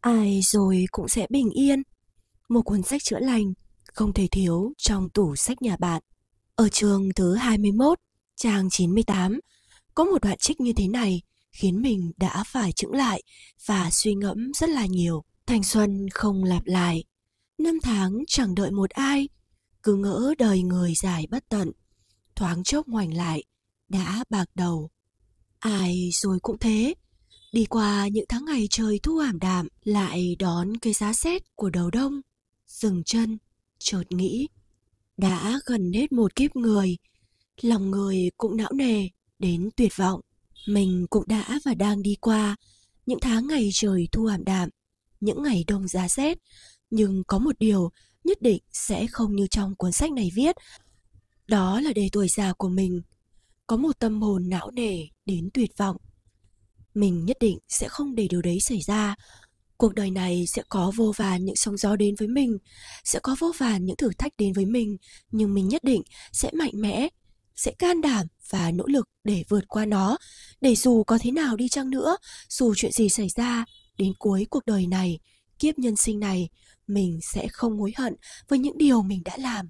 ai rồi cũng sẽ bình yên. Một cuốn sách chữa lành không thể thiếu trong tủ sách nhà bạn. Ở trường thứ 21, trang 98, có một đoạn trích như thế này khiến mình đã phải chững lại và suy ngẫm rất là nhiều. Thanh xuân không lặp lại, năm tháng chẳng đợi một ai, cứ ngỡ đời người dài bất tận, thoáng chốc ngoảnh lại, đã bạc đầu. Ai rồi cũng thế, đi qua những tháng ngày trời thu ảm đạm lại đón cái giá rét của đầu đông dừng chân chợt nghĩ đã gần hết một kiếp người lòng người cũng não nề đến tuyệt vọng mình cũng đã và đang đi qua những tháng ngày trời thu ảm đạm những ngày đông giá rét nhưng có một điều nhất định sẽ không như trong cuốn sách này viết đó là để tuổi già của mình có một tâm hồn não nề đến tuyệt vọng mình nhất định sẽ không để điều đấy xảy ra cuộc đời này sẽ có vô vàn những sóng gió đến với mình sẽ có vô vàn những thử thách đến với mình nhưng mình nhất định sẽ mạnh mẽ sẽ can đảm và nỗ lực để vượt qua nó để dù có thế nào đi chăng nữa dù chuyện gì xảy ra đến cuối cuộc đời này kiếp nhân sinh này mình sẽ không hối hận với những điều mình đã làm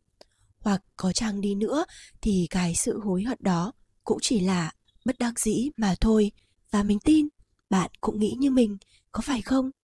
hoặc có chăng đi nữa thì cái sự hối hận đó cũng chỉ là bất đắc dĩ mà thôi và mình tin bạn cũng nghĩ như mình có phải không